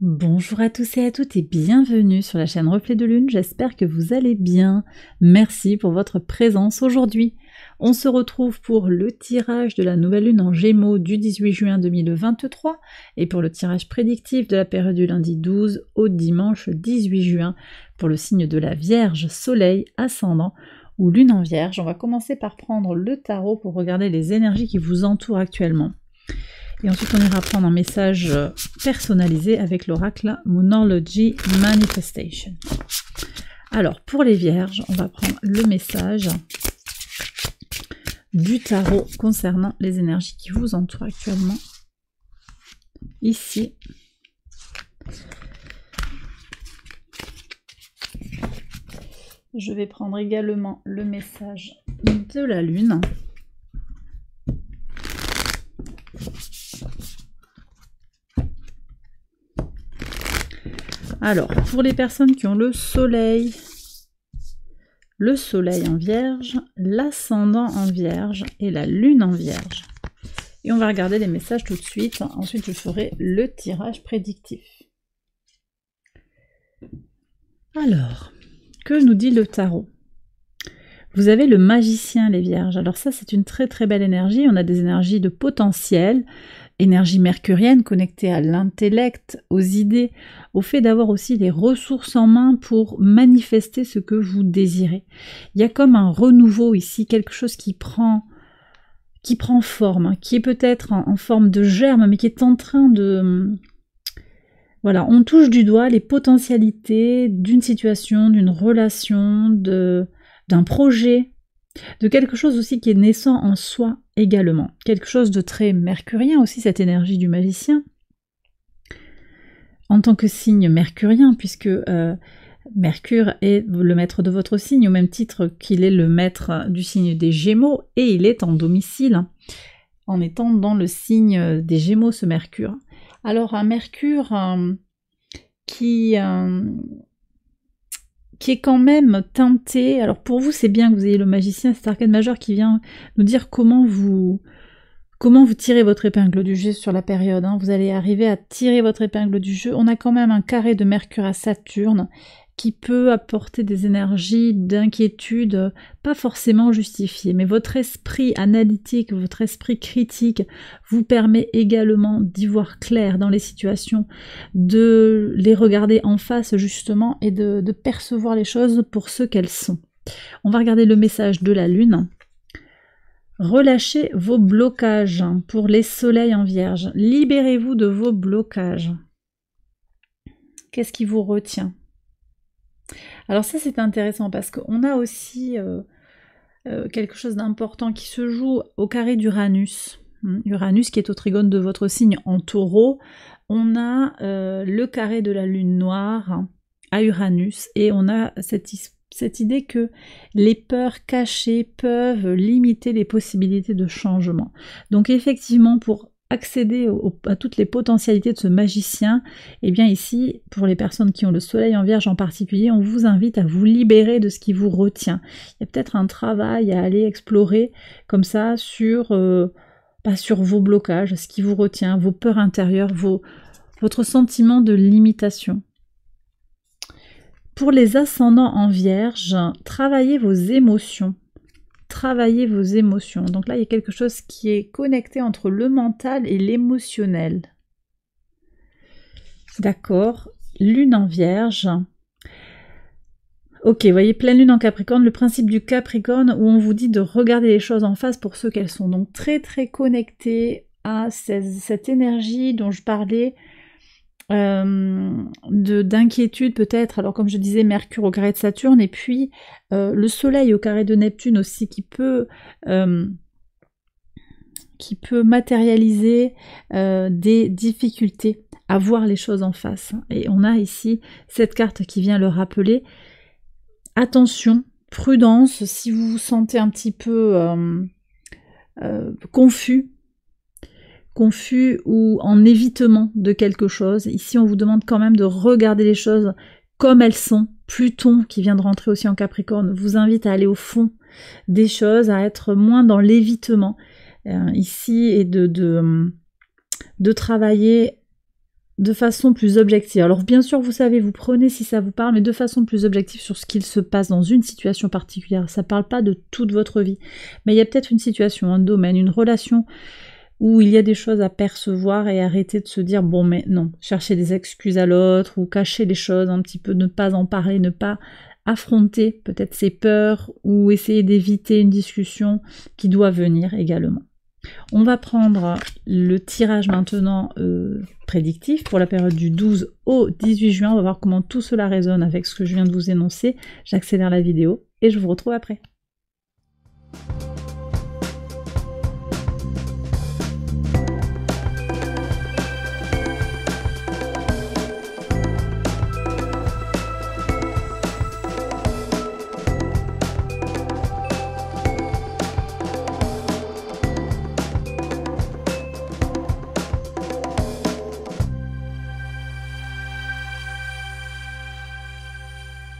Bonjour à tous et à toutes et bienvenue sur la chaîne Reflet de Lune, j'espère que vous allez bien. Merci pour votre présence aujourd'hui. On se retrouve pour le tirage de la nouvelle lune en Gémeaux du 18 juin 2023 et pour le tirage prédictif de la période du lundi 12 au dimanche 18 juin pour le signe de la Vierge, Soleil, Ascendant ou Lune en Vierge. On va commencer par prendre le tarot pour regarder les énergies qui vous entourent actuellement. Et ensuite, on ira prendre un message euh, personnalisé avec l'oracle Moonology Manifestation. Alors, pour les vierges, on va prendre le message du tarot concernant les énergies qui vous entourent actuellement. Ici. Je vais prendre également le message de la lune. Alors, pour les personnes qui ont le soleil, le soleil en vierge, l'ascendant en vierge et la lune en vierge. Et on va regarder les messages tout de suite. Ensuite, je ferai le tirage prédictif. Alors, que nous dit le tarot vous avez le magicien, les vierges. Alors ça, c'est une très très belle énergie. On a des énergies de potentiel, énergie mercurienne connectée à l'intellect, aux idées, au fait d'avoir aussi les ressources en main pour manifester ce que vous désirez. Il y a comme un renouveau ici, quelque chose qui prend qui prend forme, hein, qui est peut-être en, en, forme de germe, mais qui est en train de... Voilà, on touche du doigt les potentialités d'une situation, d'une relation, d'un projet de quelque chose aussi qui est naissant en soi également, quelque chose de très mercurien aussi, cette énergie du magicien, en tant que signe mercurien, puisque euh, Mercure est le maître de votre signe, au même titre qu'il est le maître du signe des Gémeaux, et il est en domicile, hein, en étant dans le signe des Gémeaux, ce Mercure. Alors un Mercure euh, qui, euh, qui est quand même teinté. Alors pour vous, c'est bien que vous ayez le magicien, cet arcade majeur qui vient nous dire comment vous comment vous tirez votre épingle du jeu sur la période. Hein. Vous allez arriver à tirer votre épingle du jeu. On a quand même un carré de Mercure à Saturne qui peut apporter des énergies d'inquiétude, pas forcément justifiées, mais votre esprit analytique, votre esprit critique vous permet également d'y voir clair dans les situations, de les regarder en face justement et de, percevoir les choses pour ce qu'elles sont. On va regarder le message de la Lune. Relâchez vos blocages pour les soleils en vierge. Libérez-vous de vos blocages. Qu'est-ce qui vous retient alors ça c'est intéressant parce qu'on a aussi euh, euh, quelque chose d'important qui se joue au carré d'Uranus. Hein. Uranus qui est au trigone de votre signe en taureau. On a euh, le carré de la lune noire à Uranus et on a cette, cette idée que les peurs cachées peuvent limiter les possibilités de changement. Donc effectivement pour accéder à toutes les potentialités de ce magicien, et eh bien ici, pour les personnes qui ont le soleil en vierge en particulier, on vous invite à vous libérer de ce qui vous retient. Il y a peut-être un travail à aller explorer comme ça sur, euh, pas sur vos blocages, ce qui vous retient, vos peurs intérieures, vos, votre sentiment de limitation. Pour les ascendants en vierge, travaillez vos émotions travailler vos émotions. Donc là, il y a quelque chose qui est connecté entre le mental et l'émotionnel. D'accord. Lune en vierge. Ok, voyez, pleine lune en Capricorne, le principe du Capricorne où on vous dit de regarder les choses en face pour ce qu'elles sont. Donc très très connecté à cette énergie dont je parlais, euh, d'inquiétude peut-être. Alors comme je disais, Mercure au carré de Saturne et puis euh, le Soleil au carré de Neptune aussi qui peut euh, qui peut matérialiser des difficultés à voir les choses en face. Et on a ici cette carte qui vient le rappeler. Attention, prudence, si vous vous sentez un petit peu confus confus ou en évitement de quelque chose. Ici, on vous demande quand même de regarder les choses comme elles sont. Pluton, qui vient de rentrer aussi en Capricorne, vous invite à aller au fond des choses, à être moins dans l'évitement euh, ici et de, de, euh, de travailler de façon plus objective. Alors bien sûr, vous savez, vous prenez si ça vous parle, mais de façon plus objective sur ce qu'il se passe dans une situation particulière. Ça ne parle pas de toute votre vie, mais il y a peut-être une situation, un domaine, une relation où il y a des choses à percevoir et arrêter de se dire bon mais non, chercher des excuses à l'autre ou cacher les choses un petit peu, ne pas en parler, ne pas affronter peut-être ses peurs ou essayer d'éviter une discussion qui doit venir également. On va prendre le tirage maintenant euh, prédictif pour la période du 12 au 18 juin. On va voir comment tout cela résonne avec ce que je viens de vous énoncer. J'accélère la vidéo et je vous retrouve après.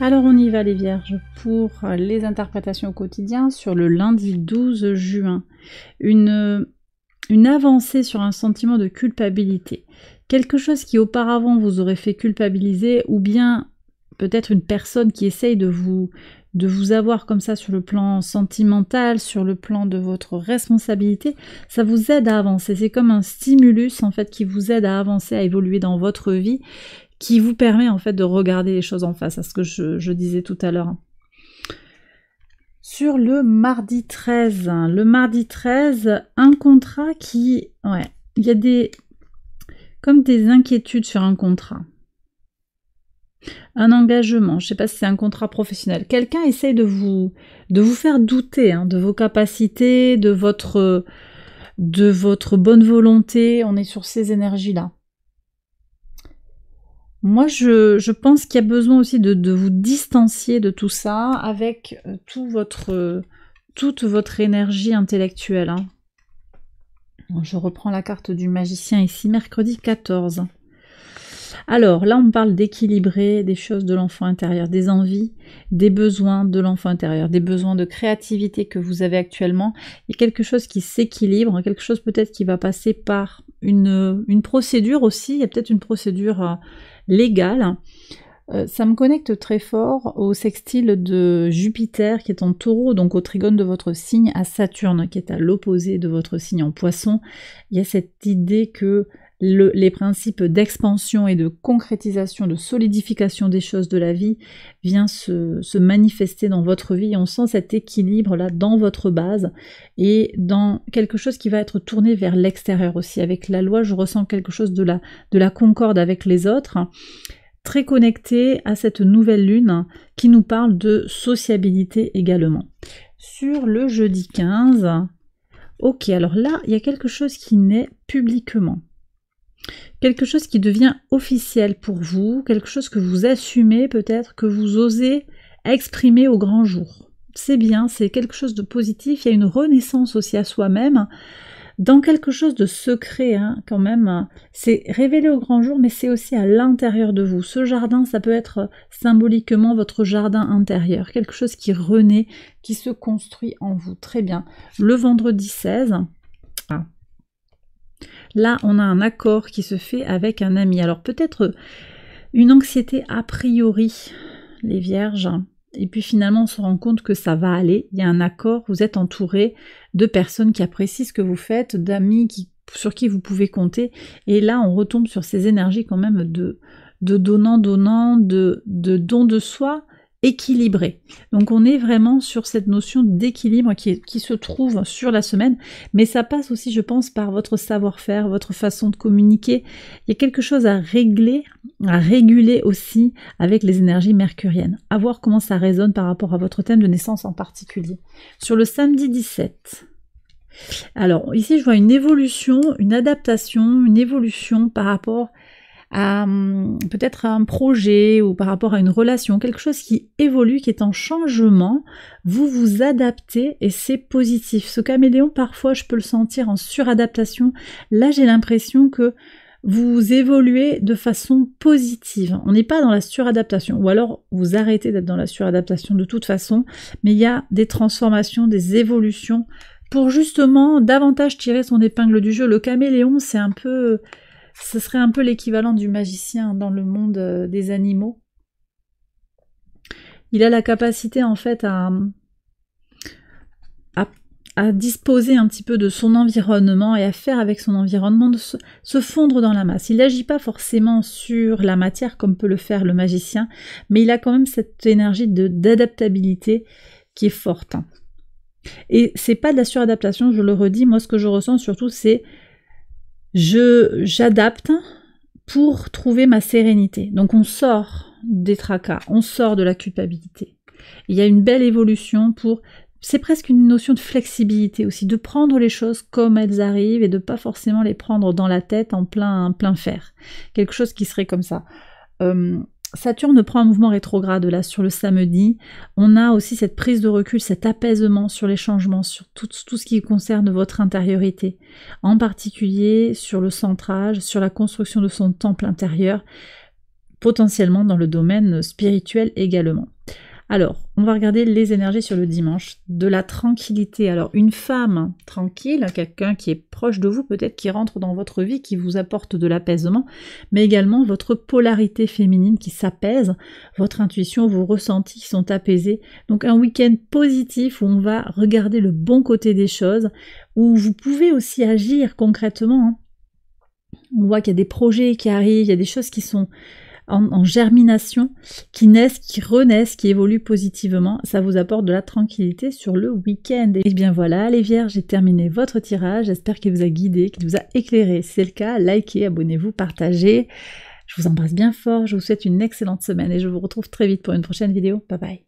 Alors on y va les vierges pour les interprétations au quotidien sur le lundi 12 juin. Une, une avancée sur un sentiment de culpabilité. Quelque chose qui auparavant vous aurait fait culpabiliser ou bien peut-être une personne qui essaye de vous, de vous avoir comme ça sur le plan sentimental, sur le plan de votre responsabilité, ça vous aide à avancer. C'est comme un stimulus en fait qui vous aide à avancer, à évoluer dans votre vie qui vous permet en fait de regarder les choses en face, à ce que je, disais tout à l'heure. Sur le mardi 13, hein, le mardi 13, un contrat qui... Ouais, il y a des... comme des inquiétudes sur un contrat. Un engagement, je ne sais pas si c'est un contrat professionnel. Quelqu'un essaye de vous, de vous faire douter hein, de vos capacités, de votre, de votre bonne volonté. On est sur ces énergies-là. Moi, je, pense qu'il y a besoin aussi de, vous distancier de tout ça avec euh, toute votre énergie intellectuelle. Hein. Je reprends la carte du magicien ici, mercredi 14. Alors là, on parle d'équilibrer des choses de l'enfant intérieur, des envies, des besoins de l'enfant intérieur, des besoins de créativité que vous avez actuellement, et quelque chose qui s'équilibre, hein, quelque chose peut-être qui va passer par une, procédure aussi, il y a peut-être une procédure euh, légale. Euh, ça me connecte très fort au sextile de Jupiter qui est en taureau, donc au trigone de votre signe, à Saturne qui est à l'opposé de votre signe en poisson. Il y a cette idée que les principes d'expansion et de concrétisation, de solidification des choses de la vie vient se, manifester dans votre vie. on sent cet équilibre là dans votre base et dans quelque chose qui va être tourné vers l'extérieur aussi. Avec la loi, je ressens quelque chose de la, de la concorde avec les autres très connecté à cette nouvelle lune qui nous parle de sociabilité également. Sur le jeudi 15, ok, alors là, il y a quelque chose qui naît publiquement quelque chose qui devient officiel pour vous, quelque chose que vous assumez peut-être, que vous osez exprimer au grand jour. C'est bien, c'est quelque chose de positif, il y a une renaissance aussi à soi-même, dans quelque chose de secret hein, quand même. C'est révélé au grand jour, mais c'est aussi à l'intérieur de vous. Ce jardin, ça peut être symboliquement votre jardin intérieur, quelque chose qui renaît, qui se construit en vous. Très bien. Le vendredi 16, Là, on a un accord qui se fait avec un ami. Alors peut-être euh, une anxiété a priori, les vierges. Hein. Et puis finalement, on se rend compte que ça va aller. Il y a un accord, vous êtes entouré de personnes qui apprécient ce que vous faites, d'amis sur qui vous pouvez compter. Et là, on retombe sur ces énergies quand même de, de donnant-donnant, de, de don de soi, équilibré. Donc on est vraiment sur cette notion d'équilibre qui, se trouve sur la semaine, mais ça passe aussi, je pense, par votre savoir-faire, votre façon de communiquer. Il y a quelque chose à régler, à réguler aussi avec les énergies mercuriennes, à voir comment ça résonne par rapport à votre thème de naissance en particulier. Sur le samedi 17, alors ici je vois une évolution, une adaptation, une évolution par rapport à à hum, peut-être un projet ou par rapport à une relation, quelque chose qui évolue, qui est en changement, vous vous adaptez et c'est positif. Ce caméléon, parfois, je peux le sentir en suradaptation. Là, j'ai l'impression que vous évoluez de façon positive. On n'est pas dans la suradaptation, ou alors vous arrêtez d'être dans la suradaptation de toute façon, mais il y a des transformations, des évolutions pour justement davantage tirer son épingle du jeu. Le caméléon, c'est un peu ce serait un peu l'équivalent du magicien dans le monde euh, des animaux. Il a la capacité en fait à, à, disposer un petit peu de son environnement et à faire avec son environnement, de se, fondre dans la masse. Il n'agit pas forcément sur la matière comme peut le faire le magicien, mais il a quand même cette énergie d'adaptabilité qui est forte. Et c'est pas de la suradaptation, je le redis, moi ce que je ressens surtout c'est je j'adapte pour trouver ma sérénité. Donc on sort des tracas, on sort de la culpabilité. Il y a une belle évolution pour c'est presque une notion de flexibilité aussi, de prendre les choses comme elles arrivent et de pas forcément les prendre dans la tête en plein plein fer. Quelque chose qui serait comme ça. Euh, Saturne prend un mouvement rétrograde là sur le samedi. On a aussi cette prise de recul, cet apaisement sur les changements, sur tout, ce qui concerne votre intériorité, en particulier sur le centrage, sur la construction de son temple intérieur, potentiellement dans le domaine spirituel également. Alors, on va regarder les énergies sur le dimanche. De la tranquillité. Alors, une femme tranquille, quelqu'un qui est proche de vous, peut-être qui rentre dans votre vie, qui vous apporte de l'apaisement, mais également votre polarité féminine qui s'apaise, votre intuition, vos ressentis qui sont apaisés. Donc, un week-end positif où on va regarder le bon côté des choses, où vous pouvez aussi agir concrètement. Hein. On voit qu'il y a des projets qui arrivent, il y a des choses qui sont en, germination, qui naissent, qui renaissent, qui évoluent positivement. Ça vous apporte de la tranquillité sur le week-end. Et eh bien voilà, les vierges, j'ai terminé votre tirage. J'espère qu'il vous a guidé, qu'il vous a éclairé. Si c'est le cas, likez, abonnez-vous, partagez. Je vous embrasse bien fort, je vous souhaite une excellente semaine et je vous retrouve très vite pour une prochaine vidéo. Bye bye.